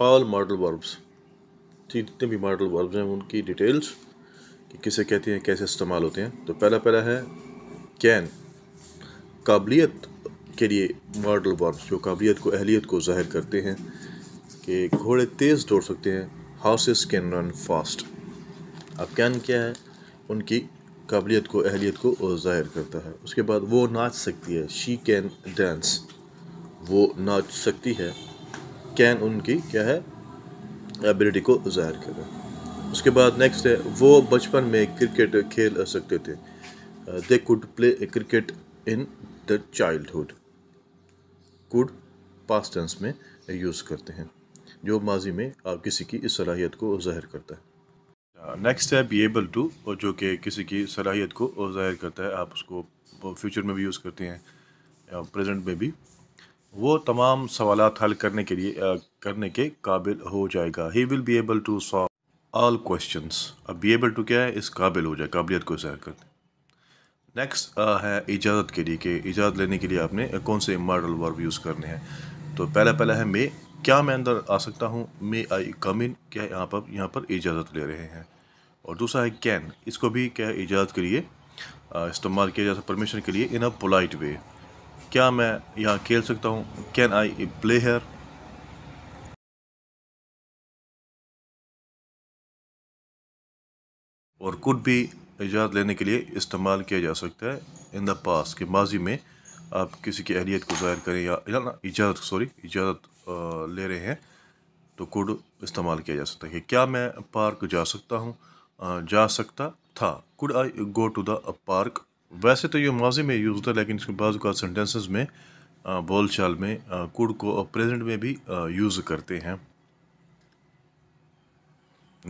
all modal verbs ठीक जितने भी मॉडल वर्ब्स हैं उनकी डिटेल्स कि किसे कहते हैं कैसे इस्तेमाल होते हैं तो पहला पहला है कैन काबिलियत के लिए मॉडल वर्ब्स जो काबिलियत को अहलियत को जाहिर करते हैं कि घोड़े तेज़ दौड़ सकते हैं हॉर्सेस कैन रन फास्ट अब कैन क्या है उनकी काबिलियत को अहलियत को जाहिर करता है उसके बाद वो नाच सकती है शी कैन डांस वो नाच सकती है कैन उनकी क्या है एबिलिटी को ज़ाहिर करें उसके बाद नेक्स्ट है वो बचपन में क्रिकेट खेल सकते थे they could play cricket in the childhood could past tense में यूज़ करते हैं जो माजी में आप किसी की इस सलाहियत को ज़ाहिर करता है नेक्स्ट uh, है बी एबल टू और जो कि किसी की सलाहियत को ज़ाहिर करता है आप उसको फ्यूचर में भी यूज़ करते हैं प्रेजेंट में भी वो तमाम सवाल हल करने के लिए आ, करने के काबिल हो जाएगा he will be able to solve all question अब बी एबल टू क्या है इस काबिल हो जाए काबिलियत को जहर कर नेक्स्ट है इजाज़त के लिए कि इजाज़त लेने के लिए आपने कौन से मॉडल वर्ब यूज़ करने हैं तो पहला पहला है मे क्या मैं अंदर आ सकता हूँ मे आई कम इन क्या यहाँ पर यहाँ पर इजाज़त ले रहे हैं और दूसरा है कैन इसको भी क्या इजाज़त के लिए इस्तेमाल किया जा सकता परमिशन के लिए इन अ पोलाइट वे क्या मैं यहाँ खेल सकता हूँ कैन आई प्ले हेयर और कुड भी इजाज़त लेने के लिए इस्तेमाल किया जा सकता है इन द पास के माजी में आप किसी की अहलीत को ज़ाहिर करें या इजाज़त सॉरी इजाज़त ले रहे हैं तो कुड इस्तेमाल किया जा सकता है क्या मैं पार्क जा सकता हूँ जा सकता था could I go to the park वैसे तो ये माजी में यूज़ होता है लेकिन इसके बाद सेंटेंसेस में बोल चाल में कुड को प्रेजेंट में भी यूज़ करते हैं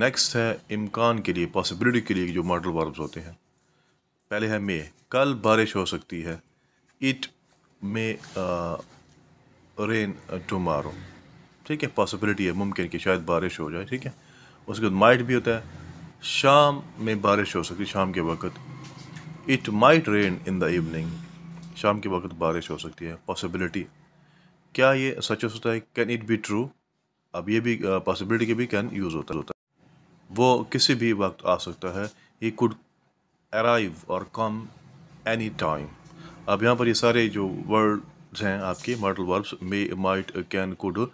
नेक्स्ट है इम्कान के लिए पॉसिबिलिटी के लिए जो मॉडल वर्ब्स होते हैं पहले है मे कल बारिश हो सकती है इट मे रेन टुमारो ठीक है पॉसिबिलिटी है मुमकिन कि शायद बारिश हो जाए ठीक है उसके बाद माइट भी होता है शाम में बारिश हो सकती है शाम के वक्त it might rain in the evening शाम के वक्त बारिश हो सकती है पॉसिबिलिटी क्या ये सच हो सकता है कैन इट बी ट्रू अब ये भी पॉसिबिलिटी के भी कैन यूज़ होता होता है वो किसी भी वक्त आ सकता है ही कुड अराइव और कम एनी टाइम अब यहाँ पर ये सारे जो वर्ड्स हैं आपके modal verbs may might can could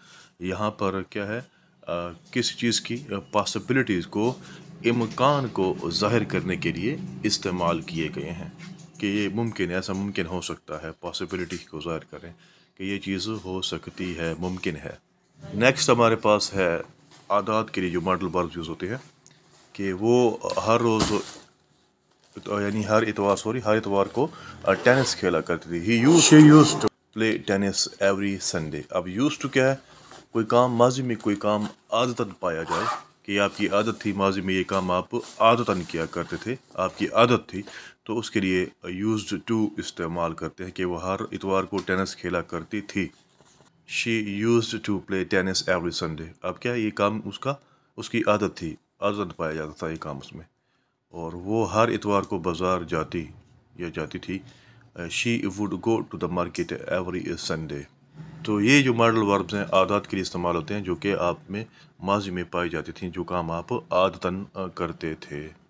यहाँ पर क्या है Uh, किसी चीज़ की पॉसिबिलिटीज़ को इमकान को ज़ाहिर करने के लिए इस्तेमाल किए गए हैं कि ये मुमकिन ऐसा मुमकिन हो सकता है पॉसिबिलिटी को ज़ाहिर करें कि ये चीज़ हो सकती है मुमकिन है नेक्स्ट हमारे पास है आदात के लिए जो मॉडल वर्ब्स यूज़ होते हैं कि वो हर रोज़ तो यानी हर इतवार सॉरी हर इतवार को टेनिस खेला करती थी he used used to play tennis every Sunday अब यूज टू क्या है कोई काम माजी में कोई काम आदतन पाया जाए कि आपकी आदत थी माजी में ये काम आप आदतन किया करते थे आपकी आदत थी तो उसके लिए यूज टू इस्तेमाल करते हैं कि वह हर इतवार को टेनिस खेला करती थी she used to play tennis every Sunday अब क्या ये काम उसका उसकी आदत थी आदत पाया जाता था ये काम उसमें और वो हर इतवार को बाज़ार जाती या जाती थी she would go to the market every Sunday तो ये जो मॉडल वर्ब्स हैं आदात के लिए इस्तेमाल होते हैं जो कि आप में माजी में पाई जाती थी जो काम आप आदतन करते थे